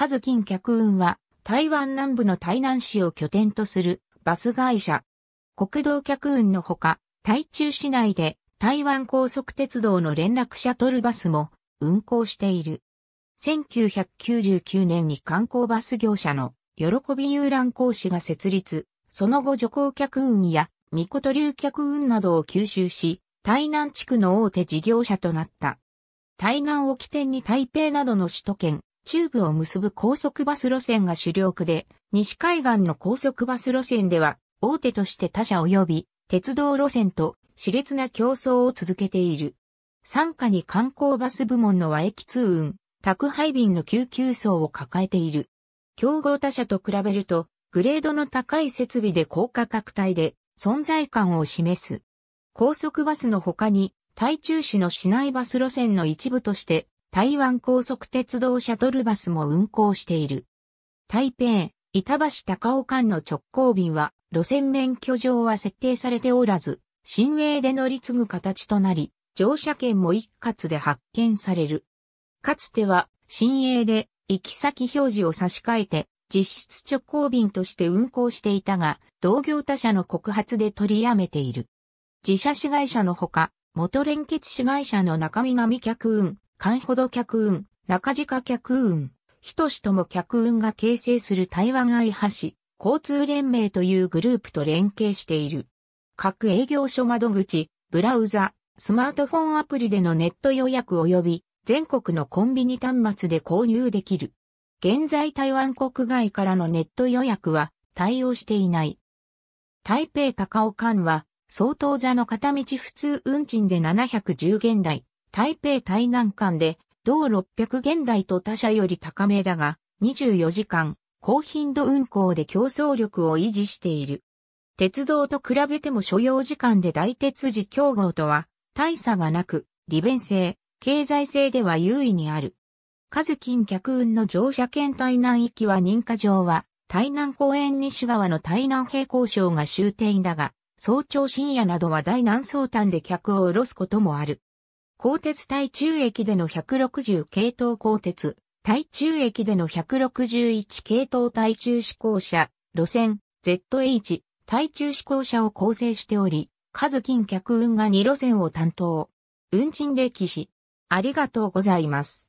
数金客運は台湾南部の台南市を拠点とするバス会社。国道客運のほか、台中市内で台湾高速鉄道の連絡シャトルバスも運行している。1999年に観光バス業者の喜び遊覧講師が設立、その後徐行客運や御事流客運などを吸収し、台南地区の大手事業者となった。台南を起点に台北などの首都圏、中部を結ぶ高速バス路線が主力で、西海岸の高速バス路線では、大手として他社及び、鉄道路線と、熾烈な競争を続けている。傘下に観光バス部門の和駅通運、宅配便の救急層を抱えている。競合他社と比べると、グレードの高い設備で高価格帯で、存在感を示す。高速バスの他に、台中市の市内バス路線の一部として、台湾高速鉄道シャトルバスも運行している。台北、板橋高尾間の直行便は路線免許上は設定されておらず、新鋭で乗り継ぐ形となり、乗車券も一括で発券される。かつては、新鋭で行き先表示を差し替えて、実質直行便として運行していたが、同業他社の告発で取りやめている。自社市会社のほか、元連結市会社の中南客運、関ほど客運、中下客運、としとも客運が形成する台湾愛橋、交通連盟というグループと連携している。各営業所窓口、ブラウザ、スマートフォンアプリでのネット予約及び全国のコンビニ端末で購入できる。現在台湾国外からのネット予約は対応していない。台北高尾間は相当座の片道普通運賃で710元台、台北台南間で、同600現代と他社より高めだが、24時間、高頻度運行で競争力を維持している。鉄道と比べても所要時間で大鉄時競合とは大差がなく、利便性、経済性では優位にある。数近客運の乗車券台南行きは認可上は、台南公園西側の台南平行省が終点だが、早朝深夜などは台南総端で客を下ろすこともある。鋼鉄対中駅での160系統鋼鉄、対中駅での161系統対中志向車、路線、ZH、対中志向車を構成しており、数近客運が2路線を担当。運賃歴史。ありがとうございます。